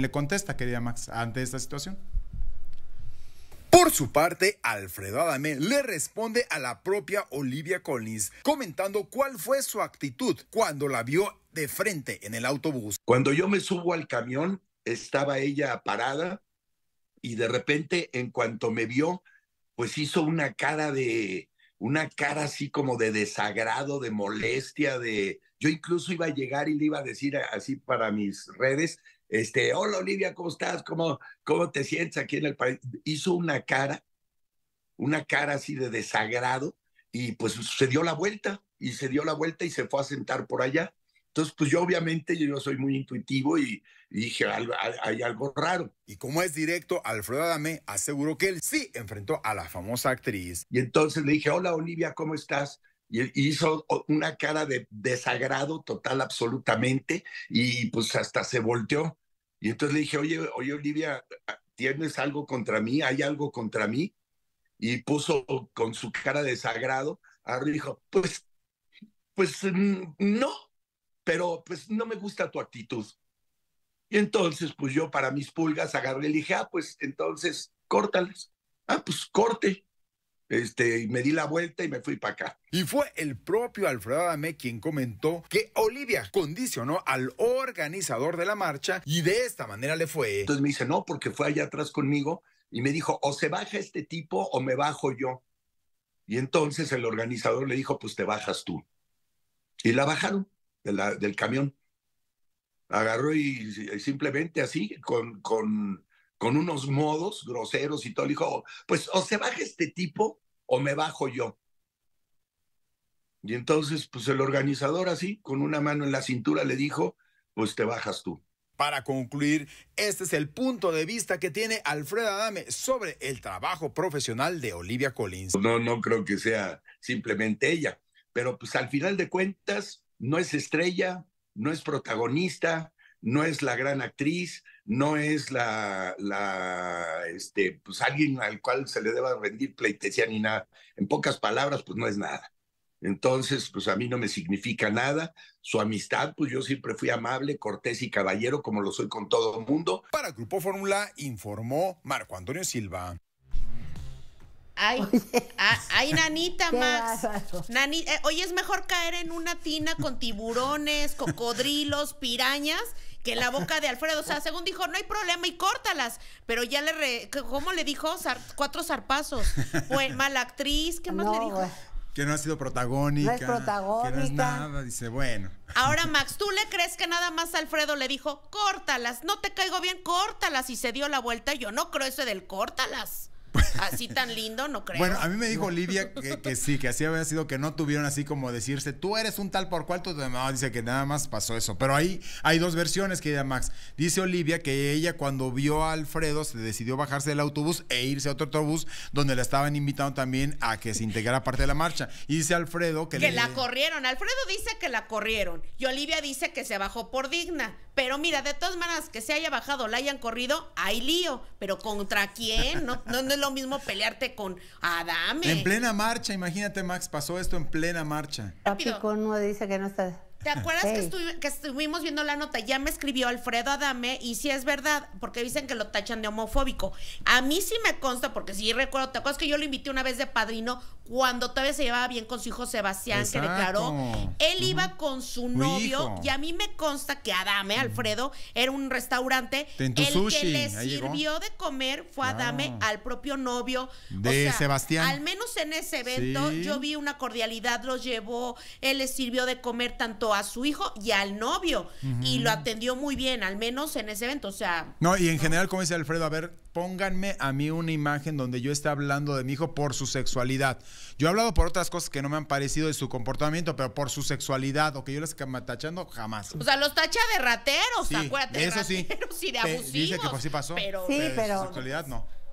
le contesta, querida Max, ante esta situación. Por su parte, Alfredo Adame le responde a la propia Olivia Collins, comentando cuál fue su actitud cuando la vio de frente en el autobús. Cuando yo me subo al camión, estaba ella parada y de repente, en cuanto me vio, pues hizo una cara de, una cara así como de desagrado, de molestia, de... Yo incluso iba a llegar y le iba a decir así para mis redes, este, hola Olivia, ¿cómo estás? ¿Cómo, cómo te sientes aquí en el país? Hizo una cara, una cara así de desagrado y pues se dio la vuelta y se dio la vuelta y se fue a sentar por allá. Entonces, pues yo obviamente yo soy muy intuitivo y, dije, hay, hay algo raro. Y como es directo, Alfredo Adame aseguró que él sí enfrentó a la famosa actriz. Y entonces le dije, hola Olivia, ¿cómo estás? y hizo una cara de desagrado total absolutamente y pues hasta se volteó. Y entonces le dije, oye, oye Olivia, ¿tienes algo contra mí? ¿Hay algo contra mí? Y puso con su cara de desagrado, a dijo, pues, pues mm, no, pero pues no me gusta tu actitud. Y entonces, pues yo para mis pulgas agarré y dije, ah, pues entonces córtales. Ah, pues corte. Este, y me di la vuelta y me fui para acá. Y fue el propio Alfredo Adame quien comentó que Olivia condicionó al organizador de la marcha y de esta manera le fue. Entonces me dice, no, porque fue allá atrás conmigo y me dijo, o se baja este tipo o me bajo yo. Y entonces el organizador le dijo, pues te bajas tú. Y la bajaron del camión. Agarró y, y simplemente así, con, con con unos modos groseros y todo. dijo, pues o se baja este tipo o me bajo yo. Y entonces, pues el organizador así, con una mano en la cintura, le dijo, pues te bajas tú. Para concluir, este es el punto de vista que tiene Alfredo Adame sobre el trabajo profesional de Olivia Collins. No, no creo que sea simplemente ella, pero pues al final de cuentas no es estrella, no es protagonista, no es la gran actriz, no es la, este, pues alguien al cual se le deba rendir pleitesía ni nada. En pocas palabras, pues no es nada. Entonces, pues a mí no me significa nada. Su amistad, pues yo siempre fui amable, cortés y caballero, como lo soy con todo el mundo. Para Grupo Fórmula, informó Marco Antonio Silva. Ay, ay, nanita, Max. Nani, eh, oye, es mejor caer en una tina con tiburones, cocodrilos, pirañas que la boca de Alfredo, o sea, según dijo, no hay problema y córtalas, pero ya le, re, ¿cómo le dijo? cuatro zarpazos. Fue mala actriz, ¿qué más le dijo? Que no ha sido protagónica. No es protagónica. no es nada. Dice, bueno. Ahora, Max, ¿tú le crees que nada más Alfredo le dijo, córtalas, no te caigo bien, córtalas? Y se dio la vuelta. Yo no creo eso del córtalas así tan lindo, no creo. Bueno, a mí me dijo Olivia que, sí, que así había sido, que no tuvieron así como decirse, tú eres un tal por cual, tu demás, dice que nada más pasó eso. Pero ahí hay dos versiones que Max. Dice Olivia que ella cuando vio a Alfredo se decidió bajarse del autobús e irse a otro autobús donde la estaban invitando también a que se integrara parte de la marcha. Y dice Alfredo que... Que la corrieron. Alfredo dice que la corrieron. Y Olivia dice que se bajó por digna. Pero mira, de todas maneras, que se haya bajado, la hayan corrido, hay lío. Pero ¿contra quién? No, no, no lo mismo pelearte con Adame. En plena marcha, imagínate, Max, pasó esto en plena marcha. Papi Cono dice que no está. ¿Te acuerdas que, estuvimos viendo la nota? Ya me escribió Alfredo Adame y si es verdad, porque dicen que lo tachan de homofóbico. A mí sí me consta, porque sí recuerdo, ¿te acuerdas que yo lo invité una vez de padrino cuando todavía se llevaba bien con su hijo Sebastián, que declaró? Él iba con su novio y a mí me consta que Adame, Alfredo, era un restaurante. El que le sirvió de comer fue Adame al propio novio. De Sebastián. Al menos en ese evento yo vi una cordialidad, lo llevó, él le sirvió de comer tanto a su hijo y al novio. Y lo atendió muy bien, al menos en ese evento. O sea. No, y en general, como dice Alfredo, a ver, pónganme a mí una imagen donde yo esté hablando de mi hijo por su sexualidad. Yo he hablado por otras cosas que no me han parecido de su comportamiento, pero por su sexualidad o que yo les tachando, jamás. O sea, los tacha de rateros, sí, Eso de sí. Y de abusivos. Dice que pues sí pasó. Pero, sí, su sexualidad no.